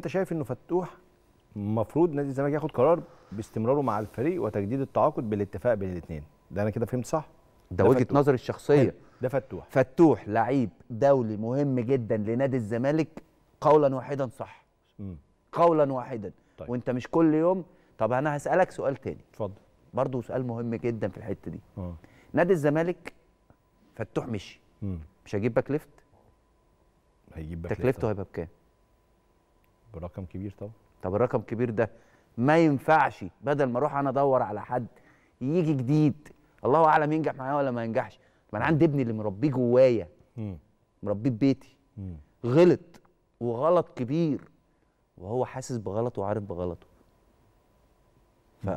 انت شايف انه فتوح المفروض نادي الزمالك ياخد قرار باستمراره مع الفريق وتجديد التعاقد بالاتفاق بين الاثنين ده انا كده فهمت صح ده, ده وجهه نظري الشخصيه ده فتوح فتوح لعيب دولي مهم جدا لنادي الزمالك قولا واحدا صح م. قولا واحدا طيب. وانت مش كل يوم طب انا هسالك سؤال تاني اتفضل برضه سؤال مهم جدا في الحته دي أوه. نادي الزمالك فتوح مشي مش هجيب باك ليفت هيجيب باك ليفت تكلفته هيبقى بكام برقم كبير طبعا طب الرقم الكبير ده ما ينفعش بدل ما اروح انا ادور على حد يجي جديد الله اعلم ينجح معايا ولا ما ينجحش ما انا عندي ابني اللي مربيه جوايا مربيه بيتي غلط وغلط كبير وهو حاسس بغلطه وعارف بغلطه ف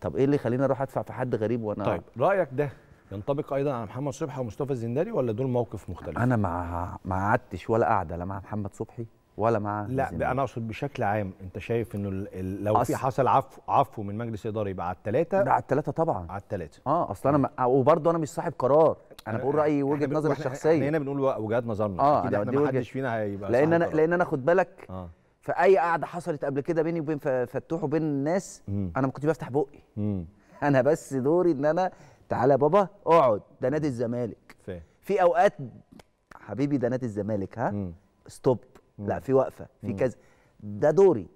طب ايه اللي يخليني اروح ادفع في حد غريب وانا طيب رايك ده ينطبق ايضا على محمد صبحي ومصطفى الزندري ولا دول موقف مختلف؟ انا ما ما قعدتش ولا قاعده لا مع محمد صبحي ولا مع لا انا اقصد بشكل عام انت شايف انه لو في حصل عفو عفو من مجلس اداري يبقى على الثلاثه ده على الثلاثه طبعا على الثلاثه اه اصل انا وبرضه انا مش صاحب قرار انا بقول رايي وجهه نظري الشخصيه احنا هنا بنقول وجهات نظرنا اه اكيد احنا ما حدش فينا هيبقى لان انا لان انا خد بالك آه. في اي قعده حصلت قبل كده بيني وبين فتوح وبين الناس مم. انا ما كنتش بفتح بقي انا بس دوري ان انا تعالى يا بابا اقعد ده نادي الزمالك في اوقات حبيبي ده نادي الزمالك ها ستوب لا في وقفه في كذا ده دوري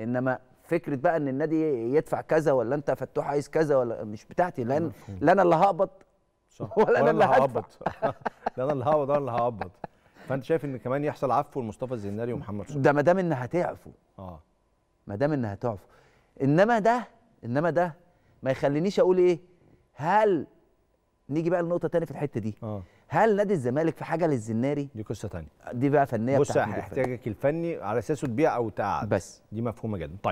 انما فكره بقى ان النادي يدفع كذا ولا انت فتوح عايز كذا ولا مش بتاعتي لان لا انا اللي هقبض ولا انا اللي هقبض لا انا اللي هقبض ولا اللي هقبض فانت شايف ان كمان يحصل عفو لمصطفى الزناري ومحمد صبحي ده ما دام ان تعفو اه ما دام ان تعفو انما ده انما ده ما يخلينيش اقول ايه هل نيجي بقى لنقطه ثانيه في الحته دي اه هل نادي الزمالك في حاجه للزناري دي قصه ثانيه دي بقى فنيه بص احتياجك الفني على اساسه تبيع او تقعد بس دي مفهومه جدا طيب